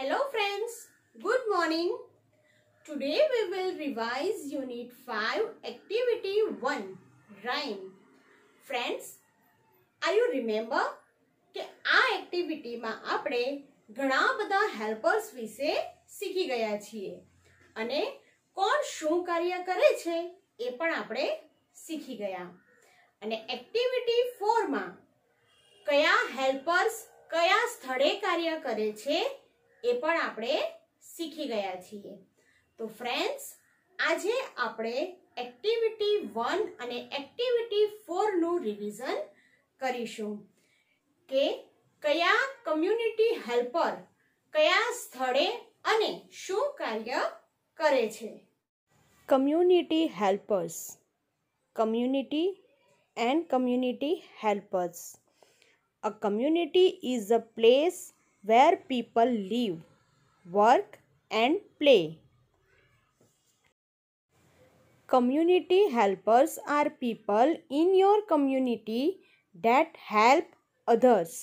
Hello friends, good morning. Today we will revise unit 5 activity 1 rhyme. Friends, are you remember કે આ એક્ટિવિટીમાં આપણે ઘણા બધા હેલ્પર્સ વિશે શીખી ગયા છીએ અને કોણ શું કાર્ય કરે છે એ પણ આપણે શીખી ગયા અને એક્ટિવિટી ફોરમાં કયા હેલ્પર્સ કયા સ્થળે કાર્ય કરે છે એ પણ આપણે શીખી ગયા છીએ તો ફ્રેન્ડ્સ આજે આપણે એક્ટિવિટી વન અને એક્ટિવિટી ફોરનું રિવિઝન કરીશું કે કયા કમ્યુનિટી હેલ્પર કયા સ્થળે અને શું કાર્ય કરે છે community helpers community and community helpers a community is a place where people live, work and play. Community helpers are people in your community that help others.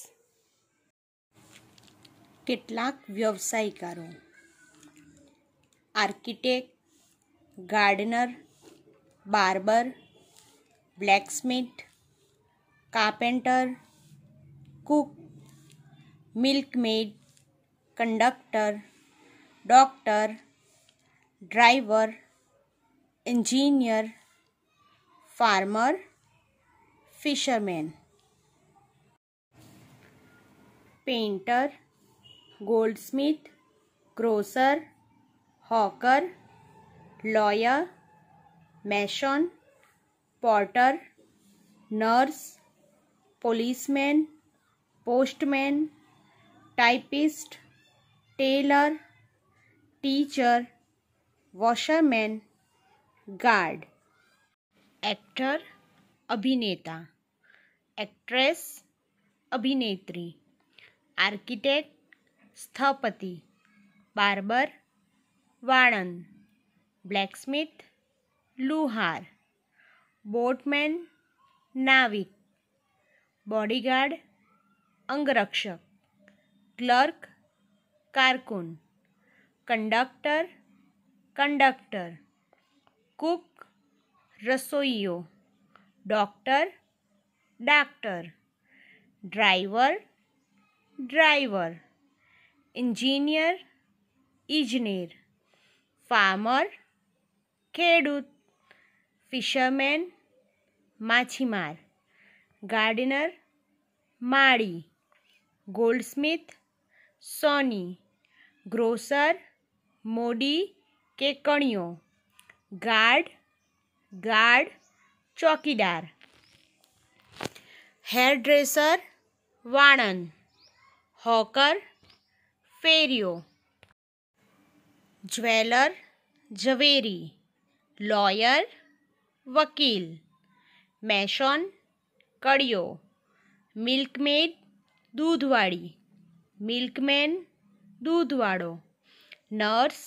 કેટલાક વ્યવસાયકારો architect gardener barber blacksmith carpenter cook milkmaid conductor doctor driver engineer farmer fisherman painter goldsmith grocer hawker lawyer mason potter nurse policeman postman typist tailor teacher washerman guard actor अभिनेता actress अभिनेत्री architect स्थपति barber वाणन blacksmith लुहार boatman नाविक bodyguard अंगरक्षक clerk कारकुन conductor conductor cook रसोइयो doctor doctor driver driver engineer इजनेर फार्मर खेडूत फिशरमैन मछीमार गार्डनर मड़ी गोल्डस्मिथ सोनी ग्रोसर मोडी के कणियों गार्ड गार्ड चौकीदार हेर ड्रेसर वाणन हॉकर फेरियो ज्वेलर जवेरी लॉयर वकील मैशन कड़ियों मिल्कमेड दूधवाड़ी मिल्कमेन दूधवाड़ो नर्स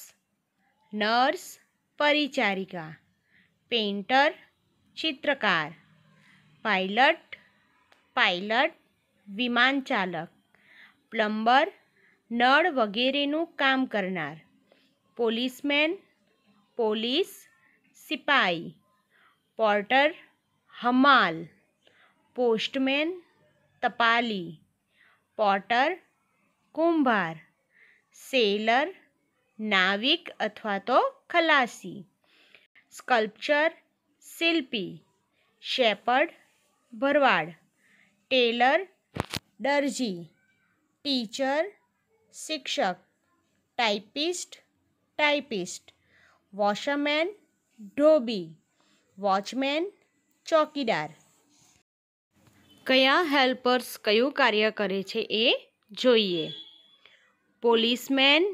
नर्स परिचारिका पेंटर चित्रकार पायलट पायलट विमान चालक प्लम्बर नल वगैरे काम करना पोलिसमेन पोलिस सिपाही पोर्टर हमाल पोस्टमेन तपाली पोर्टर कुंभार सेलर नाविक अथवा तो खलासी स्कल्पचर शिल्पी शेपर्ड भरवाड़ टेलर दर्जी टीचर शिक्षक टाइपिस्ट टाइपिस्ट वॉशरमैन ढोबी वॉचमैन चौकीदार कया हेल्पर्स क्यों कार्य करे ये policeman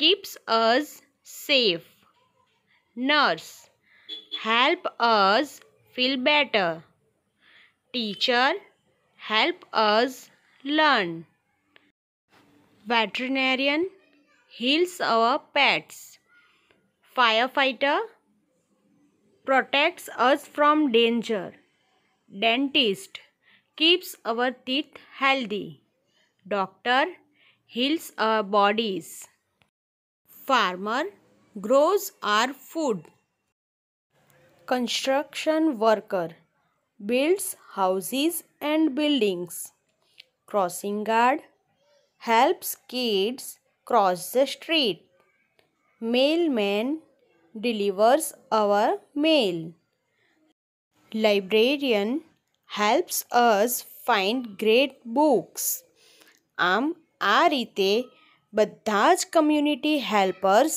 keeps us safe nurse help us feel better teacher help us learn veterinarian heals our pets firefighter protects us from danger dentist keeps our teeth healthy doctor heals our bodies. Farmer grows our food. Construction worker builds houses and buildings. Crossing guard helps kids cross the street. Mailman delivers our mail. Librarian helps us find great books. I'm આ રીતે બધા જ community helpers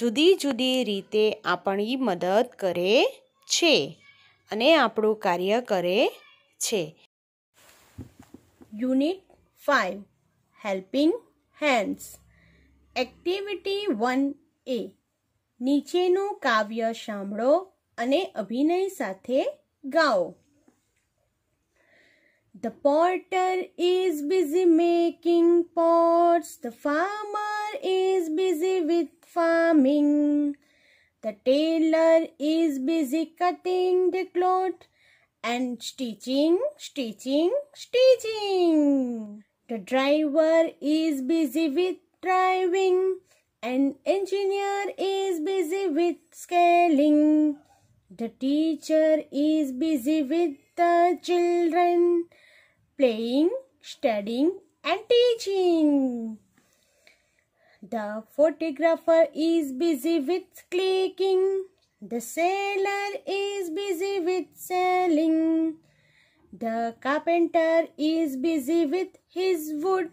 જુદી જુદી રીતે આપણી મદદ કરે છે અને આપણું કાર્ય કરે છે unit five helping hands activity one A નીચેનું કાવ્ય સાંભળો અને અભિનય સાથે ગાઓ The potter is busy making pots. The farmer is busy with farming. The tailor is busy cutting the cloth and stitching, stitching, stitching. The driver is busy with driving and engineer is busy with scaling. The teacher is busy with the children playing, studying and teaching. The photographer is busy with clicking. The sailor is busy with sailing. The carpenter is busy with his wood,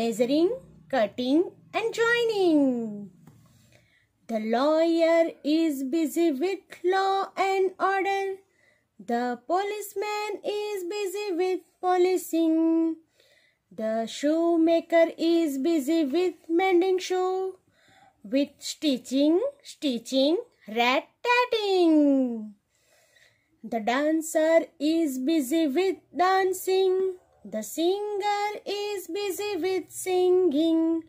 measuring, cutting and joining. The lawyer is busy with law and order. The policeman is busy with policing. The shoemaker is busy with mending shoe. With stitching, stitching, rat-tatting. The dancer is busy with dancing. The singer is busy with singing.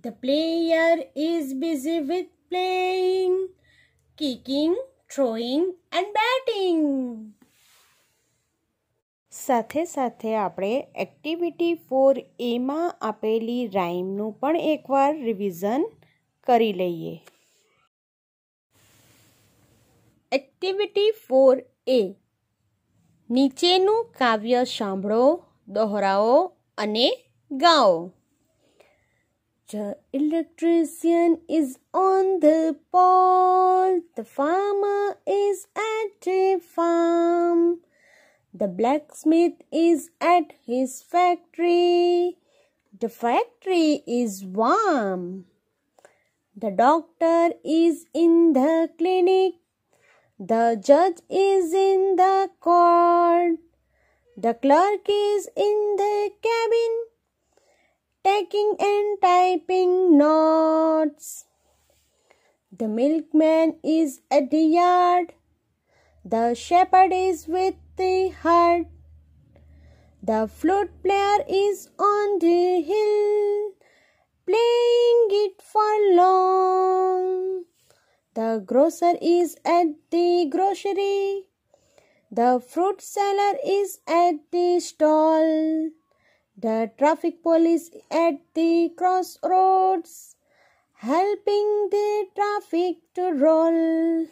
The player is busy with playing, kicking, throwing and batting સાથે સાથે આપણે activity four એમાં આપેલી રાઇમનું પણ એકવાર revision કરી લઈએ activity four એ નીચેનું કાવ્ય સાંભળો દોહરાઓ અને ગાઓ The electrician is on the pole. The farmer is at the farm. The blacksmith is at his factory. The factory is warm. The doctor is in the clinic. The judge is in the court. The clerk is in the cabin taking and typing notes. The milkman is at the yard. The shepherd is with the herd. The flute player is on the hill, playing it for long. The grocer is at the grocery. The fruit seller is at the stall. The traffic police at the crossroads helping the traffic to roll.